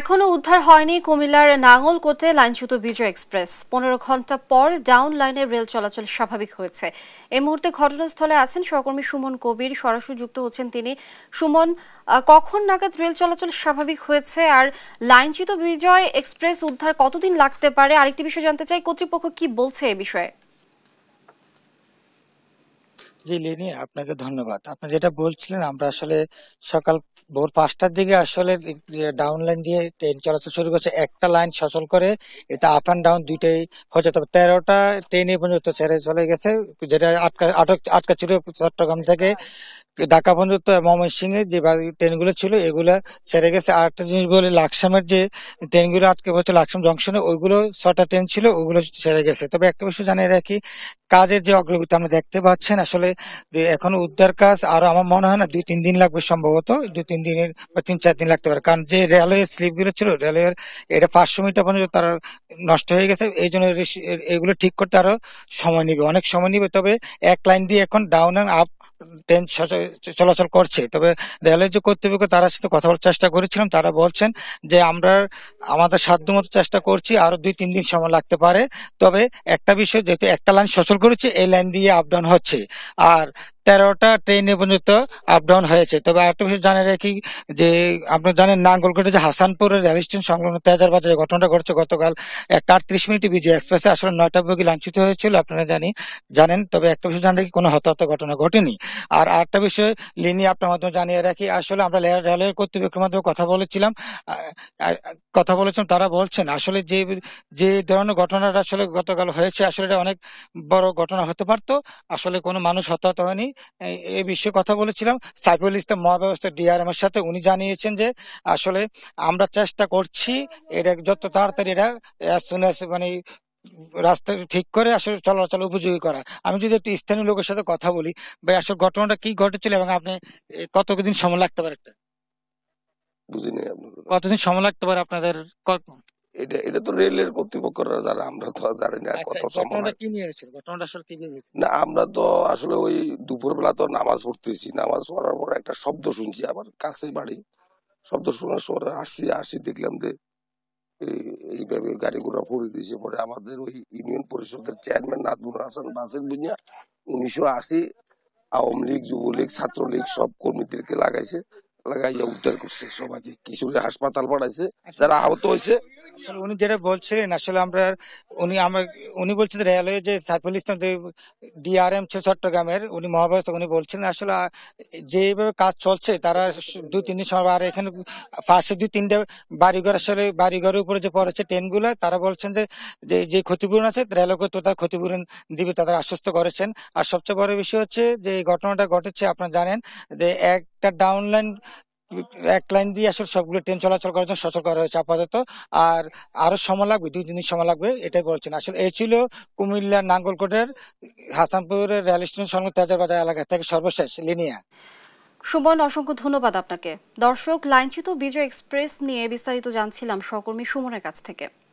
এখনও উদ্ধার হয়নি কুমিল্লার নাঙ্গলকোটে লাইনচ্যুত বিজয় এক্সপ্রেস পনেরো ঘন্টা পর ডাউন লাইনে রেল চলাচল স্বাভাবিক হয়েছে এই মুহূর্তে ঘটনাস্থলে আছেন সহকর্মী সুমন কবির সরাসরি যুক্ত হচ্ছেন তিনি সুমন কখন নাগাদ রেল চলাচল স্বাভাবিক হয়েছে আর লাইনচ্যুত বিজয় এক্সপ্রেস উদ্ধার কতদিন লাগতে পারে আরেকটি বিষয় জানতে চাই কর্তৃপক্ষ কি বলছে এ বিষয়ে জি লিনি আপনাকে ধন্যবাদ আপনি যেটা বলছিলেন আমরা আসলে সকাল ভোর পাঁচটার দিকে আসলে ডাউন লাইন দিয়ে ট্রেন চলাচল শুরু করছে একটা লাইন সচল করে এটা আপ অ্যান্ড ডাউন দুইটাই হচ্ছে তবে তেরোটা ট্রেনে পর্যন্ত ছেড়ে চলে গেছে যেটা আটকা আটক আটকা ছিল চট্টগ্রাম থেকে ঢাকা পর্যন্ত এর যে ট্রেনগুলো ছিল এগুলো ছেড়ে গেছে আর একটা জিনিস বলে লাকসামের যে ট্রেনগুলো আটকে পড়ছে লাকসাম জংশনে ওইগুলো ছটা ট্রেন ছিল ওগুলো ছেড়ে গেছে তবে একটা বিষয় জানিয়ে রাখি কাজের যে অগ্রগতি আমরা দেখতে পাচ্ছেন আসলে এখন উদ্ধার কাজ আর আমার মনে হয় না দুই তিন দিন লাগবে সম্ভবত দুই তিন দিনের বা তিন চার দিন লাগতে পারে কারণ যে রেলওয়ের স্লিপগুলো ছিল রেলওয়ের এটা পাঁচশো মিটার পর্যন্ত তারা নষ্ট হয়ে গেছে এই জন্য এগুলো ঠিক করতে আরো সময় নিবে অনেক সময় নিবে তবে এক লাইন দিয়ে এখন ডাউন অ্যান্ড আপ ট্রেন চলাচল করছে তবে রেলওয়ে যে কর্তৃপক্ষ তার সাথে কথা বলার চেষ্টা করেছিলাম তারা বলছেন যে আমরা আমাদের সাধ্য মতো চেষ্টা করছি আরো দুই তিন দিন সময় লাগতে পারে তবে একটা বিষয় যেহেতু একটা লাইন সচল করেছে এই লাইন দিয়ে আপ ডাউন হচ্ছে আর তেরোটা ট্রেনে পর্যন্ত আপ ডাউন হয়েছে তবে আরেকটা বিষয় জানে রাখি যে আপনি জানেন নাঙ্গলকোটে যে হাসানপুরের রেল স্টেশন সংলগ্ন তেজার বাজারে ঘটনাটা ঘটছে গতকাল একটা আটত্রিশ মিনিটে বিজয় এক্সপ্রেসে আসলে নয়টা বগি লাঞ্ছিত হয়েছিল আপনারা জানি জানেন তবে একটা বিষয় জানেন রাখি কোনো হতাহত ঘটনা ঘটেনি আর আরেকটা বিষয় লিনি আপনার মাধ্যমে জানিয়ে রাখি আসলে আমরা রেলওয়ে কর্তৃপক্ষের মাধ্যমে কথা বলেছিলাম কথা বলেছিলাম তারা বলছেন আসলে যে যে ধরনের ঘটনাটা আসলে গতকাল হয়েছে আসলে এটা অনেক বড় ঘটনা হতে পারতো আসলে কোনো মানুষ হতাহত হয়নি এ বিষয়ে কথা বলেছিলাম সাইফুল ইসলাম মহাব্যবস্থা ডিআরএম এর সাথে উনি জানিয়েছেন যে আসলে আমরা চেষ্টা করছি এটা যত তাড়াতাড়ি এটা মানে রাস্তা ঠিক করে আসলে চলাচল উপযোগী করা আমি যদি একটু স্থানীয় লোকের সাথে কথা বলি ভাই আসলে ঘটনাটা কি ঘটেছিল এবং আপনি কতদিন সময় লাগতে পারে একটা কতদিন সময় লাগতে পারে আপনাদের এটা এটা তো রেলের কর্তৃপক্ষরা আমরা তো জানি না কত আচ্ছা, না আমরা তো আসলে ওই তো নামাজ পড়তেছি নামাজ পড়ার পর একটা শব্দ শুনছি আমার কাছে বাড়ি শব্দ শোনার সময় আসি দেখলাম যে এইভাবে গাড়ি ঘোড়া পড়ে দিয়েছে পরে আমাদের ওই ইউনিয়ন পরিষদের চেয়ারম্যান নাজমুল হাসান বাসের বুনিয়া উনিশশো আশি আওয়ামী লীগ যুবলীগ ছাত্রলীগ সব কর্মীদেরকে লাগাইছে লাগাইয়া উদ্ধার করছে সবাইকে কিছু হাসপাতাল পাঠাইছে যারা আহত হয়েছে আসলে উনি যেটা বলছিলেন আসলে আমরা উনি আমার উনি বলছেন রেলওয়ে যে সাইফুল ইসলাম যে ডিআরএম ছিল চট্টগ্রামের উনি মহাব্যবস্থা উনি বলছিলেন আসলে যেভাবে কাজ চলছে তারা দু তিন দিন সময় আর এখানে ফার্স্টে দুই তিনটে বাড়িঘর আসলে বাড়িঘরের উপরে যে পড়েছে ট্রেনগুলো তারা বলছেন যে যে যে ক্ষতিপূরণ আছে রেলওয়ে তো তার ক্ষতিপূরণ দিবে তাদের আশ্বস্ত করেছেন আর সবচেয়ে বড় বিষয় হচ্ছে যে ঘটনাটা ঘটেছে আপনারা জানেন যে একটা ডাউনলাইন এক লাইন দিয়ে আসলে সবগুলো ট্রেন চলাচল করার জন্য সচল করা হয়েছে আপাতত আর আরও সময় লাগবে দুই তিন দিন সময় লাগবে এটাই বলছেন আসলে এই ছিল কুমিল্লার নাঙ্গলকোটের হাসানপুরের রেল স্টেশন সঙ্গে তেজারবাজার এলাকা থেকে সর্বশেষ লিনিয়া সুমন অসংখ্য ধন্যবাদ আপনাকে দর্শক লাইনচ্যুত বিজয় এক্সপ্রেস নিয়ে বিস্তারিত জানছিলাম সহকর্মী সুমনের কাছ থেকে